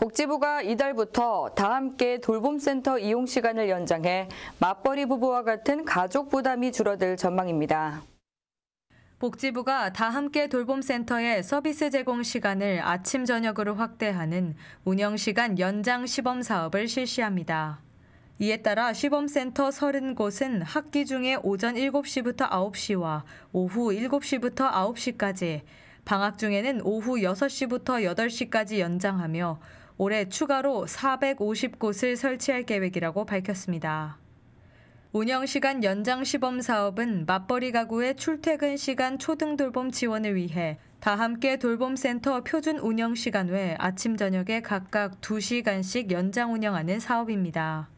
복지부가 이달부터 다 함께 돌봄센터 이용 시간을 연장해 맞벌이 부부와 같은 가족 부담이 줄어들 전망입니다. 복지부가 다 함께 돌봄센터의 서비스 제공 시간을 아침 저녁으로 확대하는 운영시간 연장 시범 사업을 실시합니다. 이에 따라 시범센터 30곳은 학기 중에 오전 7시부터 9시와 오후 7시부터 9시까지, 방학 중에는 오후 6시부터 8시까지 연장하며 올해 추가로 450곳을 설치할 계획이라고 밝혔습니다. 운영시간 연장 시범 사업은 맞벌이 가구의 출퇴근 시간 초등 돌봄 지원을 위해 다 함께 돌봄센터 표준 운영시간 외 아침 저녁에 각각 2시간씩 연장 운영하는 사업입니다.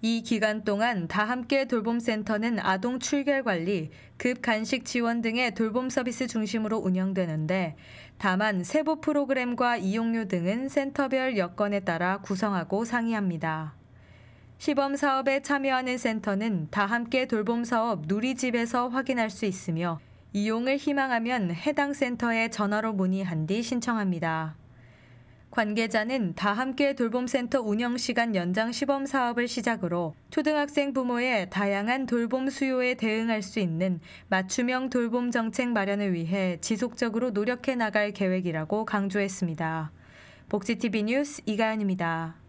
이 기간 동안 다 함께 돌봄센터는 아동 출결 관리, 급 간식 지원 등의 돌봄 서비스 중심으로 운영되는데 다만 세부 프로그램과 이용료 등은 센터별 여건에 따라 구성하고 상의합니다. 시범 사업에 참여하는 센터는 다 함께 돌봄 사업 누리집에서 확인할 수 있으며 이용을 희망하면 해당 센터에 전화로 문의한 뒤 신청합니다. 관계자는 다 함께 돌봄센터 운영 시간 연장 시범 사업을 시작으로 초등학생 부모의 다양한 돌봄 수요에 대응할 수 있는 맞춤형 돌봄 정책 마련을 위해 지속적으로 노력해 나갈 계획이라고 강조했습니다. 복지TV 뉴스 이가연입니다.